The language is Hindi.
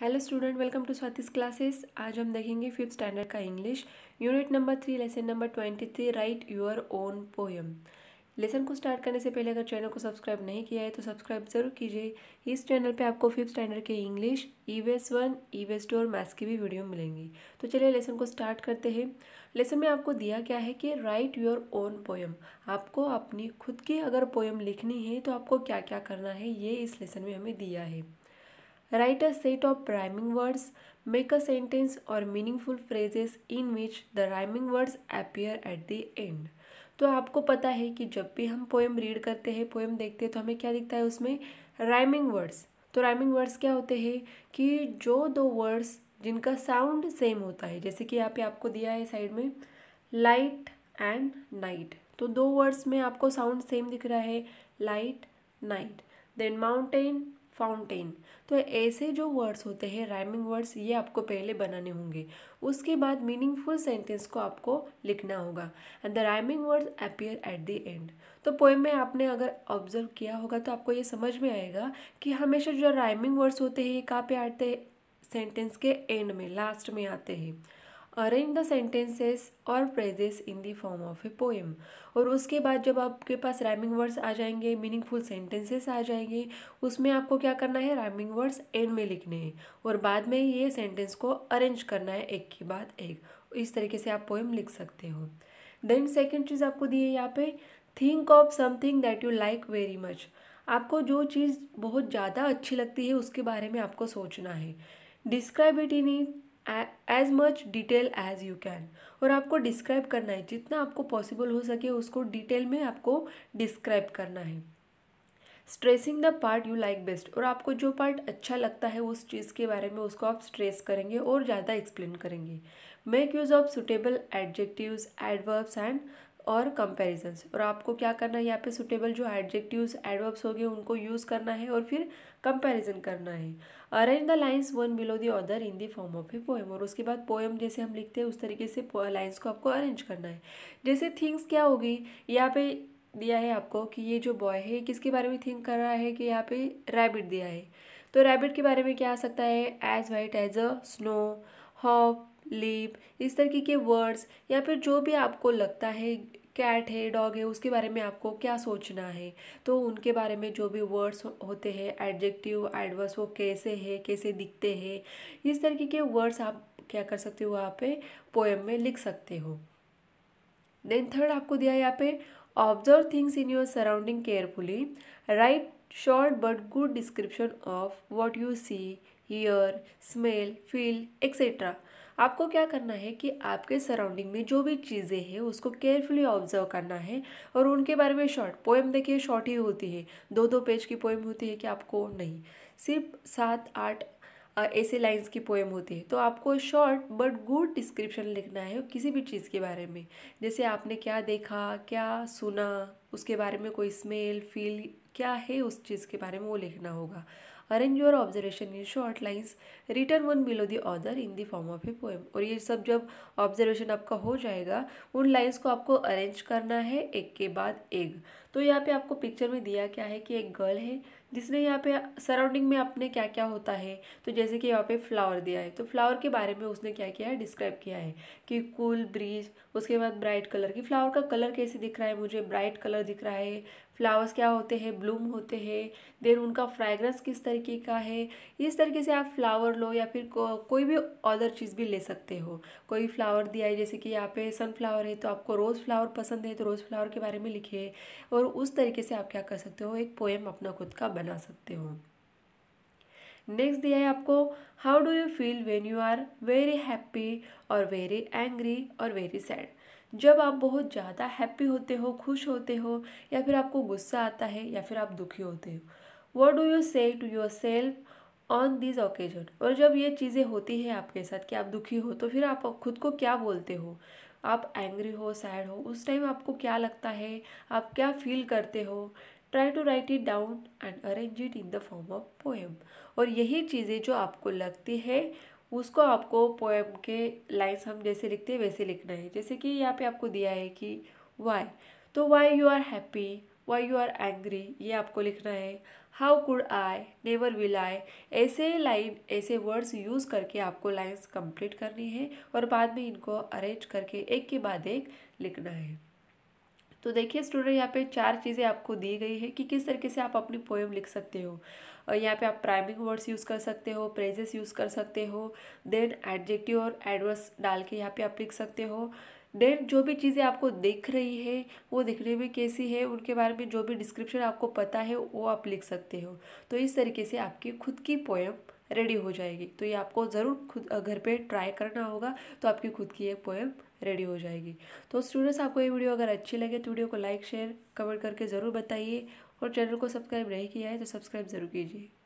Hello student welcome to Swati's classes आज हम देखेंगे फिफ्थ स्टैंडर्ड का English unit number three lesson number twenty three write your own poem lesson को स्टार्ट करने से पहले अगर चैनल को सब्सक्राइब नहीं किया है तो सब्सक्राइब जरूर कीजिए इस चैनल पे आपको फिफ्थ स्टैंडर्ड के इंग्लिश ई वेस वन ई वेस टू और मैथ्स की भी वीडियो मिलेंगी तो चलिए लेसन को स्टार्ट करते हैं लेसन में आपको दिया क्या है कि राइट योर ओन पोएम आपको अपनी खुद की अगर पोएम लिखनी है तो आपको क्या क्या करना है ये इस लेसन में हमें दिया है Write a set of rhyming words, make a sentence or meaningful phrases in which the rhyming words appear at the end. तो आपको पता है कि जब भी हम पोएम रीड करते हैं पोएम देखते हैं तो हमें क्या दिखता है उसमें राइमिंग वर्ड्स तो राइमिंग वर्ड्स क्या होते हैं कि जो दो वर्ड्स जिनका साउंड सेम होता है जैसे कि यहाँ पे आपको दिया है साइड में लाइट एंड नाइट तो दो वर्ड्स में आपको साउंड सेम दिख रहा है light night then mountain fountain तो ऐसे जो वर्ड्स होते हैं राइमिंग वर्ड्स ये आपको पहले बनाने होंगे उसके बाद मीनिंगफुल सेंटेंस को आपको लिखना होगा and the rhyming words appear at the end तो पोएम में आपने अगर ऑब्जर्व किया होगा तो आपको ये समझ में आएगा कि हमेशा जो राइमिंग वर्ड्स होते हैं ये कहाँ पे आते हैं सेंटेंस के एंड में लास्ट में आते हैं अरेंज द सेंटेंसेस और phrases in the form of a poem और उसके बाद जब आपके पास राइमिंग वर्ड्स आ जाएंगे मीनिंगफुल सेंटेंसेस आ जाएंगे उसमें आपको क्या करना है राइमिंग वर्ड्स एंड में लिखने हैं और बाद में ये सेंटेंस को अरेंज करना है एक के बाद एक इस तरीके से आप पोएम लिख सकते हो देन सेकेंड चीज़ आपको दी है यहाँ पे think of something that you like very much आपको जो चीज़ बहुत ज़्यादा अच्छी लगती है उसके बारे में आपको सोचना है describe it in as much detail as you can और आपको डिस्क्राइब करना है जितना आपको पॉसिबल हो सके उसको डिटेल में आपको डिस्क्राइब करना है stressing the part you like best और आपको जो पार्ट अच्छा लगता है उस चीज़ के बारे में उसको आप स्ट्रेस करेंगे और ज़्यादा एक्सप्लेन करेंगे make use of suitable adjectives adverbs and और कंपेरिजन्स और आपको क्या करना है यहाँ पे सुटेबल जो एडजेक्टिव्स एडवर्ब्स हो गए उनको यूज़ करना है और फिर कंपेरिजन करना है arrange the lines one below the other in the form of a poem और उसके बाद पोएम जैसे हम लिखते हैं उस तरीके से लाइन्स को आपको अरेंज करना है जैसे थिंग्स क्या होगी यहाँ पे दिया है आपको कि ये जो बॉय है किसके बारे में थिंक कर रहा है कि यहाँ पे रैबिट दिया है तो रैबिट के बारे में क्या आ सकता है as white as a snow hop leap इस तरीके के वर्ड्स या फिर जो भी आपको लगता है कैट है डॉग है उसके बारे में आपको क्या सोचना है तो उनके बारे में जो भी वर्ड्स होते हैं एडजेक्टिव एडवर्स वो कैसे है कैसे दिखते हैं इस तरीके के वर्ड्स आप क्या कर सकते हो वहाँ पे पोएम में लिख सकते हो देन थर्ड आपको दिया है यहाँ पे observe things in your surrounding carefully write short but good description of what you see hear smell feel etcetera आपको क्या करना है कि आपके सराउंडिंग में जो भी चीज़ें हैं उसको केयरफुली ऑब्जर्व करना है और उनके बारे में शॉर्ट पोएम देखिए शॉर्ट ही होती है दो दो पेज की पोएम होती है कि आपको नहीं सिर्फ सात आठ ऐसे लाइंस की पोएम होती है तो आपको शॉर्ट बट गुड डिस्क्रिप्शन लिखना है किसी भी चीज़ के बारे में जैसे आपने क्या देखा क्या सुना उसके बारे में कोई स्मेल फील क्या है उस चीज़ के बारे में वो लिखना होगा arrange your observation in short lines written one below the other in the form of a poem और ये सब जब ऑब्जर्वेशन आपका हो जाएगा उन लाइन्स को आपको अरेंज करना है एक के बाद एक तो यहाँ पे आपको पिक्चर में दिया क्या है कि एक गर्ल है जिसने यहाँ पे सराउंडिंग में अपने क्या क्या होता है तो जैसे कि यहाँ पे फ्लावर दिया है तो फ्लावर के बारे में उसने क्या किया है डिस्क्राइब किया है कि कूल ब्रीज उसके बाद ब्राइट कलर की फ्लावर का कलर कैसे दिख रहा है मुझे ब्राइट कलर दिख रहा है फ्लावर्स क्या होते हैं ब्लूम होते हैं देन उनका फ्रैग्रेंस किस तरीके का है इस तरीके से आप फ्लावर लो या फिर को, कोई भी अदर चीज़ भी ले सकते हो कोई फ्लावर दिया है जैसे कि यहाँ पे सनफ्लावर है तो आपको रोज़ फ्लावर पसंद है तो रोज़ फ्लावर के बारे में लिखिए और उस तरीके से आप क्या कर सकते हो एक पोएम अपना खुद का बना सकते हो नेक्स्ट दिया है आपको how do you feel when you are very happy और वेरी एंग्री और वेरी सैड जब आप बहुत ज़्यादा हैप्पी होते हो खुश होते हो या फिर आपको गुस्सा आता है या फिर आप दुखी होते हो what do you say to yourself on this occasion और जब ये चीज़ें होती है आपके साथ कि आप दुखी हो तो फिर आप खुद को क्या बोलते हो आप एंग्री हो सैड हो उस टाइम आपको क्या लगता है आप क्या फील करते हो try to write it down and arrange it in the form of poem और यही चीज़ें जो आपको लगती है उसको आपको पोएम के लाइन्स हम जैसे लिखते हैं वैसे लिखना है जैसे कि यहाँ पे आपको दिया है कि वाई तो why you are happy why you are angry ये आपको लिखना है how could I never will I ऐसे लाइन ऐसे वर्ड्स यूज़ करके आपको लाइन्स कंप्लीट करनी है और बाद में इनको अरेंज करके एक के बाद एक लिखना है तो देखिए स्टूडेंट यहाँ पे चार चीज़ें आपको दी गई है कि किस तरीके से आप अपनी पोएम लिख सकते हो और यहाँ पे आप प्राइमिंग वर्ड्स यूज़ कर सकते हो प्रेजेस यूज़ कर सकते हो देन एडजेक्टिव और एडवर्स डाल के यहाँ पे आप लिख सकते हो देन जो भी चीज़ें आपको दिख रही है वो दिखने में कैसी है उनके बारे में जो भी डिस्क्रिप्शन आपको पता है वो आप लिख सकते हो तो इस तरीके से आपकी खुद की पोएम रेडी हो जाएगी तो ये आपको ज़रूर खुद घर पे ट्राई करना होगा तो आपकी खुद की एक पोएम रेडी हो जाएगी तो स्टूडेंट्स आपको ये वीडियो अगर अच्छी लगे तो वीडियो को लाइक शेयर कमेंट करके ज़रूर बताइए और चैनल को सब्सक्राइब नहीं किया है तो सब्सक्राइब ज़रूर कीजिए